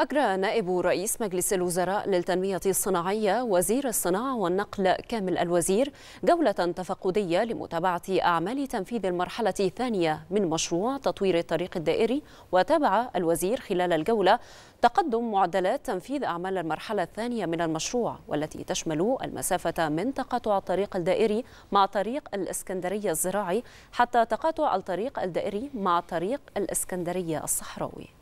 أجرى نائب رئيس مجلس الوزراء للتنمية الصناعية وزير الصناعة والنقل كامل الوزير جولة تفقدية لمتابعة أعمال تنفيذ المرحلة الثانية من مشروع تطوير الطريق الدائري وتابع الوزير خلال الجولة تقدم معدلات تنفيذ أعمال المرحلة الثانية من المشروع والتي تشمل المسافة من تقاطع الطريق الدائري مع طريق الإسكندرية الزراعي حتى تقاطع الطريق الدائري مع طريق الإسكندرية الصحراوي